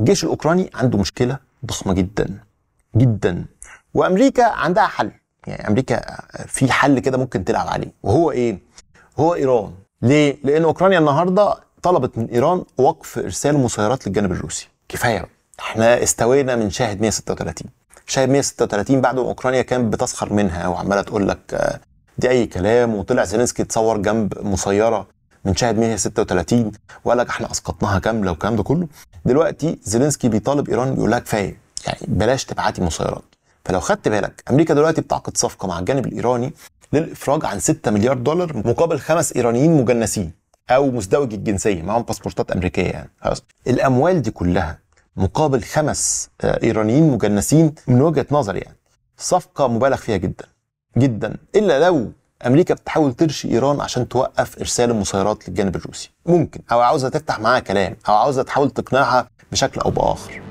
الجيش الاوكراني عنده مشكله ضخمه جدا جدا وامريكا عندها حل يعني امريكا في حل كده ممكن تلعب عليه وهو ايه هو ايران ليه لان اوكرانيا النهارده طلبت من ايران وقف ارسال مسيرات للجانب الروسي كفايه احنا استوينا من شاهد 136 شاهد 136 بعد ما اوكرانيا كانت بتسخر منها وعماله تقول لك آه، دي اي كلام وطلع زيلينسكي يتصور جنب مسيره من شاهد 136 وقال لك احنا اسقطناها كامله والكلام ده كله دلوقتي زيلينسكي بيطالب ايران بيقول لها كفايه يعني بلاش تبعتي مسيرات فلو خدت بالك امريكا دلوقتي بتعقد صفقه مع الجانب الايراني للافراج عن 6 مليار دولار مقابل خمس ايرانيين مجنسين او مزدوج الجنسيه معاهم باسبورتات امريكيه يعني خلاص الاموال دي كلها مقابل خمس آه، ايرانيين مجنسين من وجهه نظري يعني صفقه مبالغ فيها جدا جدا الا لو امريكا بتحاول ترشي ايران عشان توقف ارسال المسيرات للجانب الروسي ممكن او عاوزه تفتح معاها كلام او عاوزه تحاول تقنعها بشكل او باخر